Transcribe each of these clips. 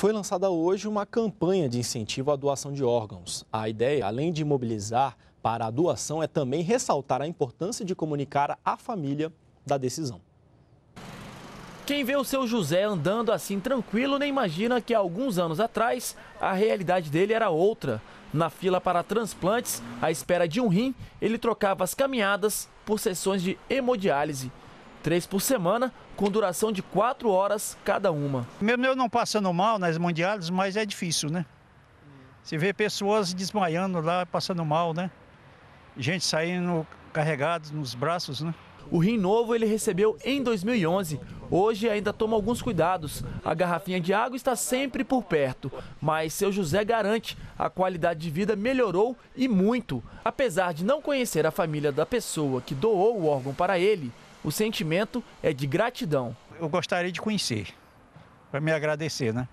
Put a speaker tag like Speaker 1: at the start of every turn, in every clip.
Speaker 1: Foi lançada hoje uma campanha de incentivo à doação de órgãos. A ideia, além de mobilizar para a doação, é também ressaltar a importância de comunicar à família da decisão.
Speaker 2: Quem vê o seu José andando assim tranquilo nem imagina que alguns anos atrás a realidade dele era outra. Na fila para transplantes, à espera de um rim, ele trocava as caminhadas por sessões de hemodiálise três por semana, com duração de quatro horas cada uma. Mesmo eu não passando mal nas mundiais, mas é difícil, né? Você vê pessoas desmaiando lá, passando mal, né? Gente saindo carregados nos braços, né? O rim novo ele recebeu em 2011. Hoje ainda toma alguns cuidados. A garrafinha de água está sempre por perto, mas seu José garante a qualidade de vida melhorou e muito. Apesar de não conhecer a família da pessoa que doou o órgão para ele, o sentimento é de gratidão. Eu gostaria de conhecer, para me agradecer, né?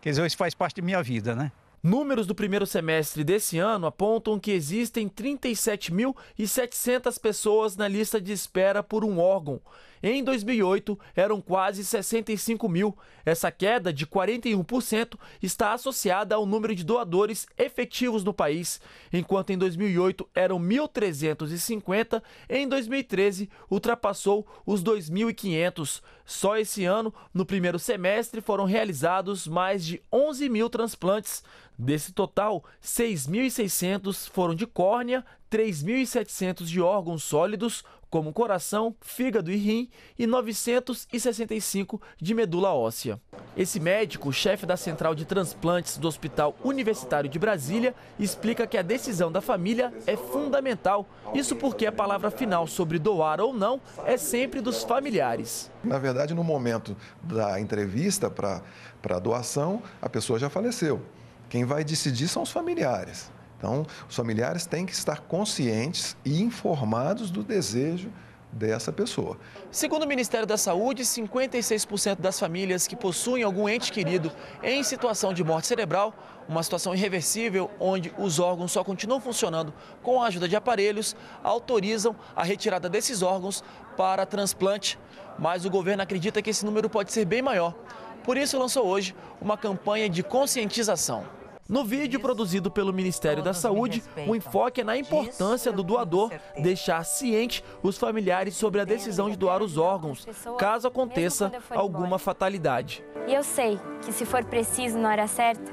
Speaker 2: Quer dizer, isso faz parte da minha vida, né? Números do primeiro semestre desse ano apontam que existem 37.700 pessoas na lista de espera por um órgão. Em 2008, eram quase 65 mil. Essa queda de 41% está associada ao número de doadores efetivos no país. Enquanto em 2008 eram 1.350, em 2013 ultrapassou os 2.500. Só esse ano, no primeiro semestre, foram realizados mais de 11 mil transplantes. Desse total, 6.600 foram de córnea, 3.700 de órgãos sólidos, como coração, fígado e rim, e 965 de medula óssea. Esse médico, chefe da central de transplantes do Hospital Universitário de Brasília, explica que a decisão da família é fundamental. Isso porque a palavra final sobre doar ou não é sempre dos
Speaker 3: familiares. Na verdade, no momento da entrevista para a doação, a pessoa já faleceu. Quem vai decidir são os familiares. Então, os familiares têm que estar conscientes e informados do desejo dessa pessoa.
Speaker 2: Segundo o Ministério da Saúde, 56% das famílias que possuem algum ente querido em situação de morte cerebral, uma situação irreversível onde os órgãos só continuam funcionando com a ajuda de aparelhos, autorizam a retirada desses órgãos para transplante, mas o governo acredita que esse número pode ser bem maior. Por isso lançou hoje uma campanha de conscientização. No vídeo produzido pelo Ministério da Saúde, o enfoque é na importância do doador deixar ciente os familiares sobre a decisão de doar os órgãos, caso aconteça alguma fatalidade. E eu sei que se for preciso na hora certa,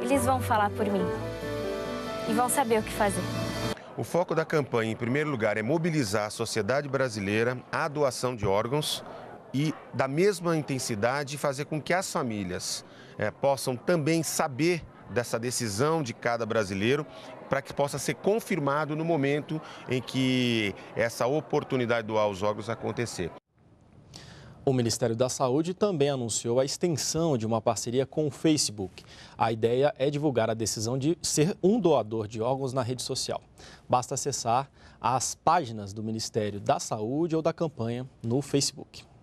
Speaker 2: eles vão falar por mim e vão saber o que fazer.
Speaker 4: O foco da campanha, em primeiro lugar, é mobilizar a sociedade brasileira à doação de órgãos e da mesma intensidade fazer com que as famílias é, possam também saber dessa decisão de cada brasileiro para que possa ser confirmado no momento em que essa oportunidade doar os órgãos acontecer. O Ministério da Saúde também anunciou
Speaker 1: a extensão de uma parceria com o Facebook. A ideia é divulgar a decisão de ser um doador de órgãos na rede social. Basta acessar as páginas do Ministério da Saúde ou da campanha no Facebook.